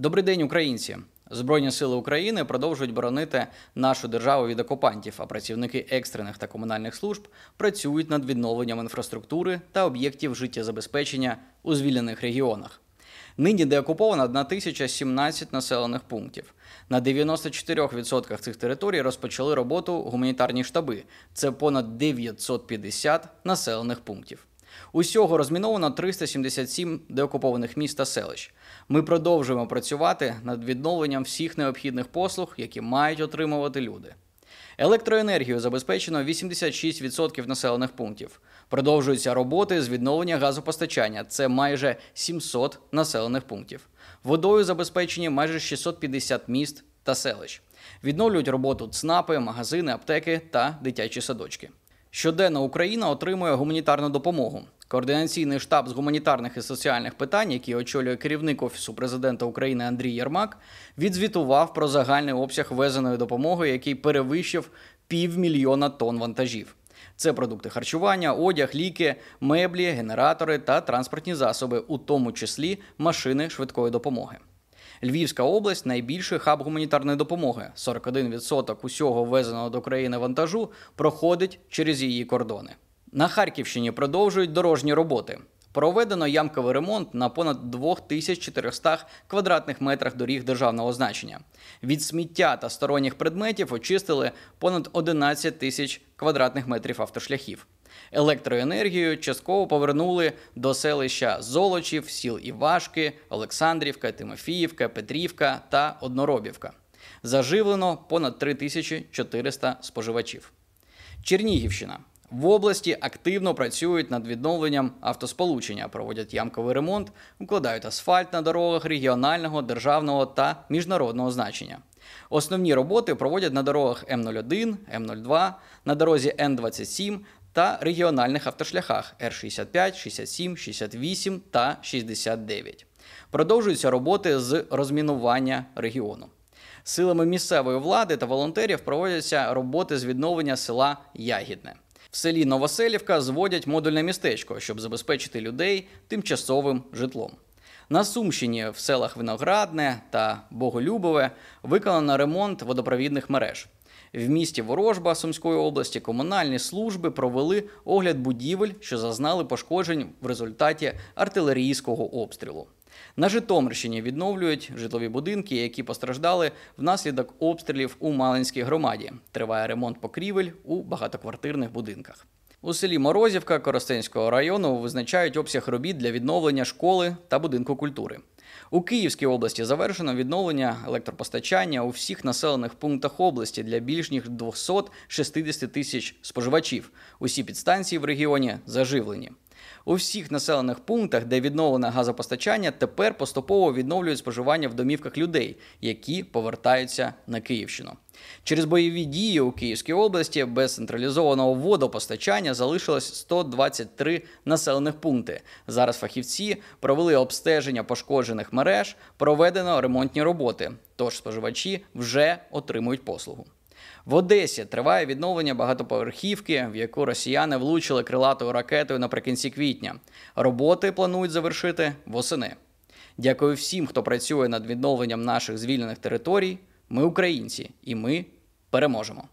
Добрий день, українці! Збройні сили України продовжують боронити нашу державу від окупантів, а працівники екстрених та комунальних служб працюють над відновленням інфраструктури та об'єктів життєзабезпечення у звільнених регіонах. Нині деокуповано 1017 населених пунктів. На 94% цих територій розпочали роботу гуманітарні штаби. Це понад 950 населених пунктів. Усього розміновано 377 деокупованих міст та селищ. Ми продовжуємо працювати над відновленням всіх необхідних послуг, які мають отримувати люди. Електроенергію забезпечено 86% населених пунктів. Продовжуються роботи з відновлення газопостачання. Це майже 700 населених пунктів. Водою забезпечені майже 650 міст та селищ. Відновлюють роботу ЦНАПи, магазини, аптеки та дитячі садочки. Щоденно Україна отримує гуманітарну допомогу. Координаційний штаб з гуманітарних і соціальних питань, який очолює керівник офісу президента України Андрій Єрмак, відзвітував про загальний обсяг везеної допомоги, який перевищив півмільйона тонн вантажів. Це продукти харчування, одяг, ліки, меблі, генератори та транспортні засоби, у тому числі машини швидкої допомоги. Львівська область найбільший хаб гуманітарної допомоги. 41% усього ввезеного до країни вантажу проходить через її кордони. На Харківщині продовжують дорожні роботи. Проведено ямковий ремонт на понад 2400 квадратних метрах доріг державного значення. Від сміття та сторонніх предметів очистили понад 11 тисяч квадратних метрів автошляхів. Електроенергію частково повернули до селища Золочів, сіл Івашки, Олександрівка, Тимофіївка, Петрівка та Одноробівка. Заживлено понад 3400 споживачів. Чернігівщина. В області активно працюють над відновленням автосполучення, проводять ямковий ремонт, укладають асфальт на дорогах регіонального, державного та міжнародного значення. Основні роботи проводять на дорогах М01, М02, на дорозі Н27, та регіональних автошляхах Р65, 67, 68 та 69. Продовжуються роботи з розмінування регіону. Силами місцевої влади та волонтерів проводяться роботи з відновлення села Ягідне. В селі Новоселівка зводять модульне містечко, щоб забезпечити людей тимчасовим житлом. На Сумщині в селах Виноградне та Боголюбове виконано ремонт водопровідних мереж. В місті Ворожба Сумської області комунальні служби провели огляд будівель, що зазнали пошкоджень в результаті артилерійського обстрілу. На Житомирщині відновлюють житлові будинки, які постраждали внаслідок обстрілів у Малинській громаді. Триває ремонт покрівель у багатоквартирних будинках. У селі Морозівка Коростенського району визначають обсяг робіт для відновлення школи та будинку культури. У Київській області завершено відновлення електропостачання у всіх населених пунктах області для більш ніж 260 тисяч споживачів. Усі підстанції в регіоні заживлені. У всіх населених пунктах, де відновлено газопостачання, тепер поступово відновлюють споживання в домівках людей, які повертаються на Київщину. Через бойові дії у Київській області без централізованого водопостачання залишилось 123 населених пункти. Зараз фахівці провели обстеження пошкоджених мереж, проведено ремонтні роботи. Тож споживачі вже отримують послугу. В Одесі триває відновлення багатоповерхівки, в яку росіяни влучили крилатою ракетою наприкінці квітня. Роботи планують завершити восени. Дякую всім, хто працює над відновленням наших звільнених територій. Ми українці, і ми переможемо.